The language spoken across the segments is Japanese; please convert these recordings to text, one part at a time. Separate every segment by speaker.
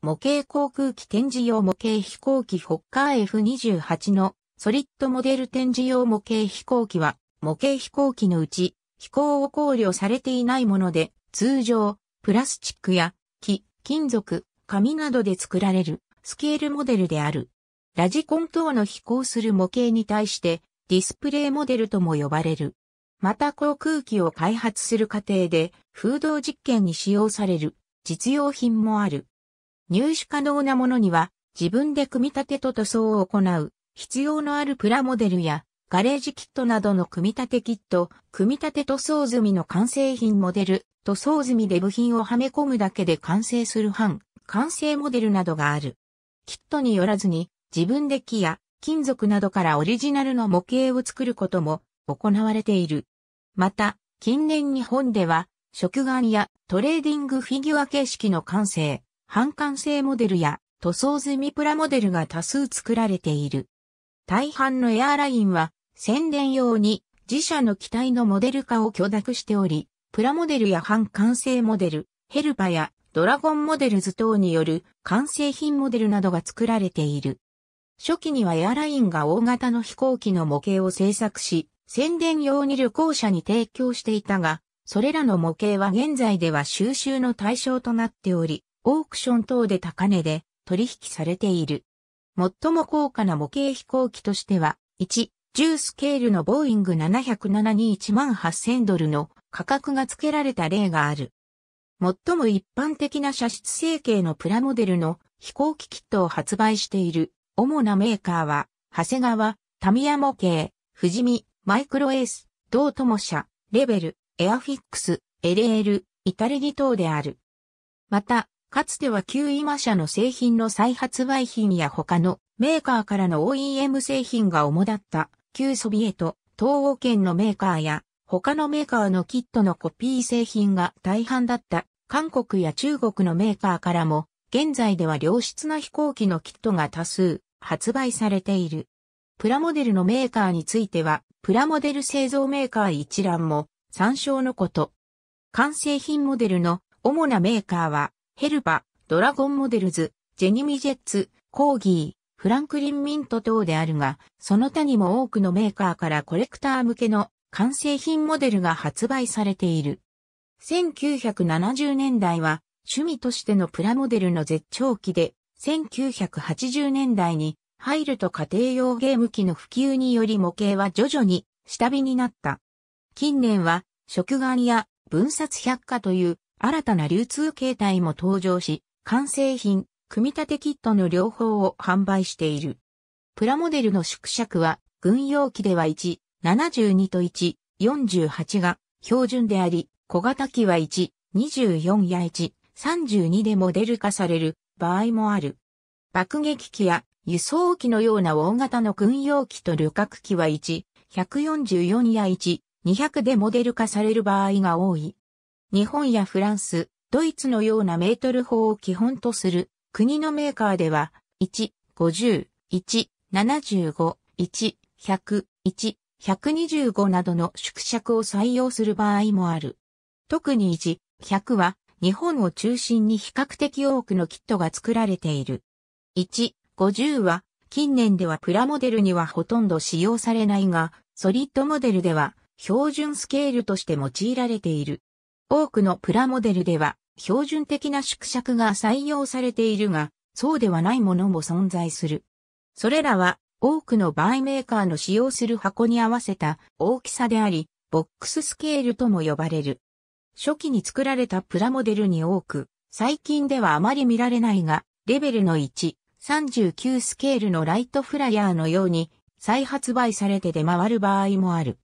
Speaker 1: 模型航空機展示用模型飛行機ホッカー F28 のソリッドモデル展示用模型飛行機は模型飛行機のうち飛行を考慮されていないもので通常プラスチックや木、金属、紙などで作られるスケールモデルである。ラジコン等の飛行する模型に対してディスプレイモデルとも呼ばれる。また航空機を開発する過程で風洞実験に使用される実用品もある。入手可能なものには、自分で組み立てと塗装を行う、必要のあるプラモデルや、ガレージキットなどの組み立てキット、組み立て塗装済みの完成品モデル、塗装済みで部品をはめ込むだけで完成する版、完成モデルなどがある。キットによらずに、自分で木や金属などからオリジナルの模型を作ることも行われている。また、近年日本では、食玩やトレーディングフィギュア形式の完成、半完成モデルや塗装済みプラモデルが多数作られている。大半のエアラインは宣伝用に自社の機体のモデル化を許諾しており、プラモデルや半完成モデル、ヘルパやドラゴンモデルズ等による完成品モデルなどが作られている。初期にはエアラインが大型の飛行機の模型を製作し、宣伝用に旅行者に提供していたが、それらの模型は現在では収集の対象となっており、オークション等で高値で取引されている。最も高価な模型飛行機としては、1、10スケールのボーイング707に1万8000ドルの価格が付けられた例がある。最も一般的な射出成形のプラモデルの飛行機キットを発売している主なメーカーは、長谷川、タミヤ模型、富士見、マイクロエース、同友社、レベル、エアフィックス、LL、イタレギ等である。また、かつては旧今社の製品の再発売品や他のメーカーからの OEM 製品が主だった旧ソビエト、東欧圏のメーカーや他のメーカーのキットのコピー製品が大半だった韓国や中国のメーカーからも現在では良質な飛行機のキットが多数発売されている。プラモデルのメーカーについてはプラモデル製造メーカー一覧も参照のこと。完成品モデルの主なメーカーはヘルパ、ドラゴンモデルズ、ジェニミジェッツ、コーギー、フランクリンミント等であるが、その他にも多くのメーカーからコレクター向けの完成品モデルが発売されている。1970年代は趣味としてのプラモデルの絶頂期で、1980年代に入ると家庭用ゲーム機の普及により模型は徐々に下火になった。近年は食玩や分冊百科という新たな流通形態も登場し、完成品、組み立てキットの両方を販売している。プラモデルの縮尺は、軍用機では1、72と1、48が標準であり、小型機は1、24や1、32でモデル化される場合もある。爆撃機や輸送機のような大型の軍用機と旅客機は1、144や1、200でモデル化される場合が多い。日本やフランス、ドイツのようなメートル法を基本とする国のメーカーでは、1、50、1、75、1、100、1、125などの縮尺を採用する場合もある。特に1、100は日本を中心に比較的多くのキットが作られている。1、50は近年ではプラモデルにはほとんど使用されないが、ソリッドモデルでは標準スケールとして用いられている。多くのプラモデルでは標準的な縮尺が採用されているが、そうではないものも存在する。それらは多くのバイメーカーの使用する箱に合わせた大きさであり、ボックススケールとも呼ばれる。初期に作られたプラモデルに多く、最近ではあまり見られないが、レベルの1、39スケールのライトフライヤーのように、再発売されて出回る場合もある。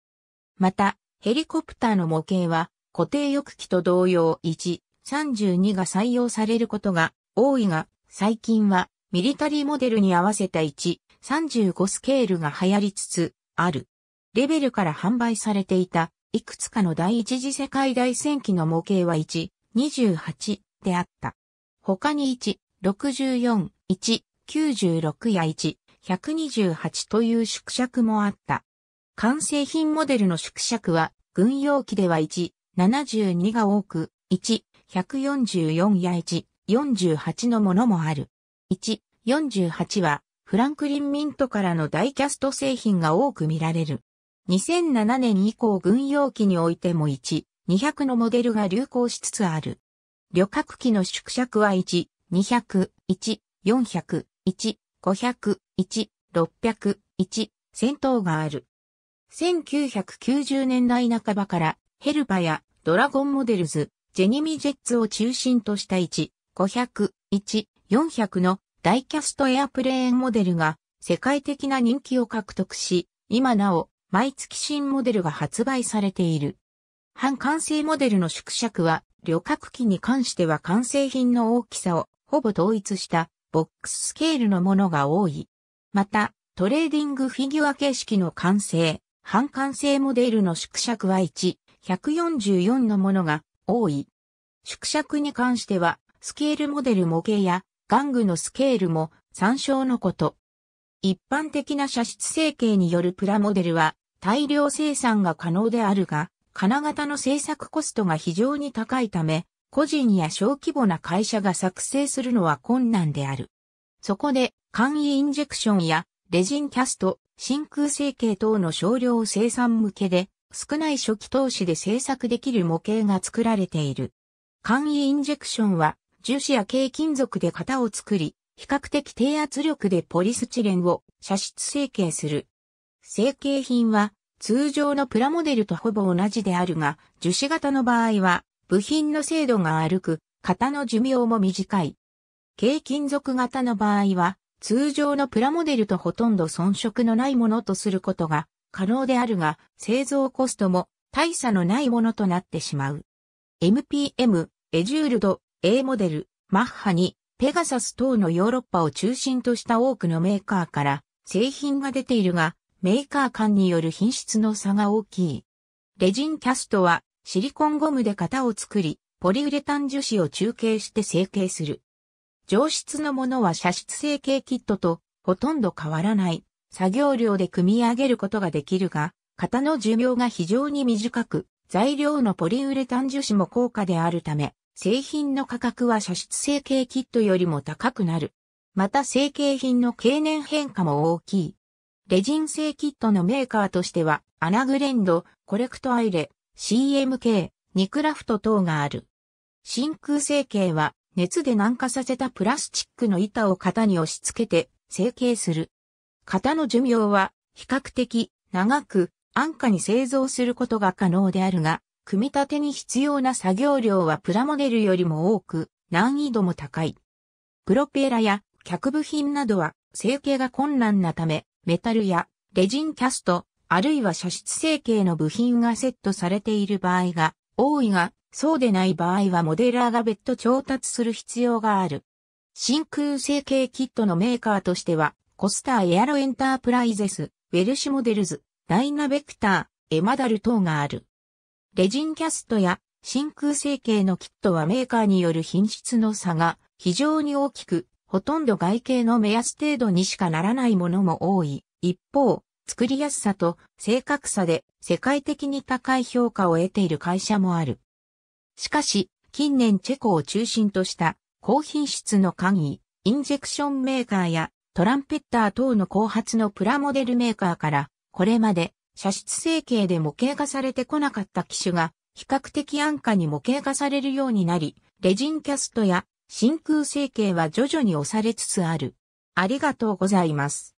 Speaker 1: また、ヘリコプターの模型は、固定翼機と同様1、32が採用されることが多いが、最近はミリタリーモデルに合わせた1、35スケールが流行りつつある。レベルから販売されていた、いくつかの第一次世界大戦機の模型は1、28であった。他に1、64、1、96や1、128という縮尺もあった。完成品モデルの縮尺は、軍用機では1、72が多く、1、144や1、48のものもある。1、48は、フランクリンミントからのダイキャスト製品が多く見られる。2007年以降軍用機においても1、200のモデルが流行しつつある。旅客機の縮尺は1、200、1、400、1、500、1、600、1、戦闘がある。1990年代半ばからヘルパやドラゴンモデルズ、ジェニミジェッツを中心とした1、500、1、400のダイキャストエアプレーンモデルが世界的な人気を獲得し、今なお毎月新モデルが発売されている。半完成モデルの縮尺は旅客機に関しては完成品の大きさをほぼ統一したボックススケールのものが多い。また、トレーディングフィギュア形式の完成、半完成モデルの縮尺は1、144のものが多い。縮尺に関しては、スケールモデル模型や玩具のスケールも参照のこと。一般的な射出成形によるプラモデルは大量生産が可能であるが、金型の製作コストが非常に高いため、個人や小規模な会社が作成するのは困難である。そこで、簡易インジェクションやレジンキャスト、真空成形等の少量生産向けで少ない初期投資で製作できる模型が作られている。簡易インジェクションは、樹脂や軽金属で型を作り、比較的低圧力でポリスチレンを射出成形する。成形品は通常のプラモデルとほぼ同じであるが、樹脂型の場合は部品の精度が歩く、型の寿命も短い。軽金属型の場合は通常のプラモデルとほとんど遜色のないものとすることが可能であるが、製造コストも大差のないものとなってしまう。MPM、エジュールド、A モデル、マッハに、ペガサス等のヨーロッパを中心とした多くのメーカーから製品が出ているが、メーカー間による品質の差が大きい。レジンキャストはシリコンゴムで型を作り、ポリウレタン樹脂を中継して成形する。上質のものは射出成形キットとほとんど変わらない。作業量で組み上げることができるが、型の寿命が非常に短く、材料のポリウレタン樹脂も高価であるため、製品の価格は射出成形キットよりも高くなる。また成形品の経年変化も大きい。レジン製キットのメーカーとしては、アナグレンド、コレクトアイレ、CMK、ニクラフト等がある。真空成形は、熱で軟化させたプラスチックの板を型に押し付けて成形する。型の寿命は比較的長く安価に製造することが可能であるが、組み立てに必要な作業量はプラモデルよりも多く、難易度も高い。プロペラや脚部品などは成形が困難なため、メタルやレジンキャスト、あるいは射出成形の部品がセットされている場合が多いが、そうでない場合はモデラーが別途調達する必要がある。真空成形キットのメーカーとしては、コスターエアロエンタープライゼス、ウェルシュモデルズ、ダイナベクター、エマダル等がある。レジンキャストや真空成形のキットはメーカーによる品質の差が非常に大きく、ほとんど外形の目安程度にしかならないものも多い。一方、作りやすさと正確さで世界的に高い評価を得ている会社もある。しかし、近年チェコを中心とした高品質の簡易、インジェクションメーカーやトランペッター等の後発のプラモデルメーカーから、これまで、射出成形で模型化されてこなかった機種が、比較的安価に模型化されるようになり、レジンキャストや真空成形は徐々に押されつつある。ありがとうございます。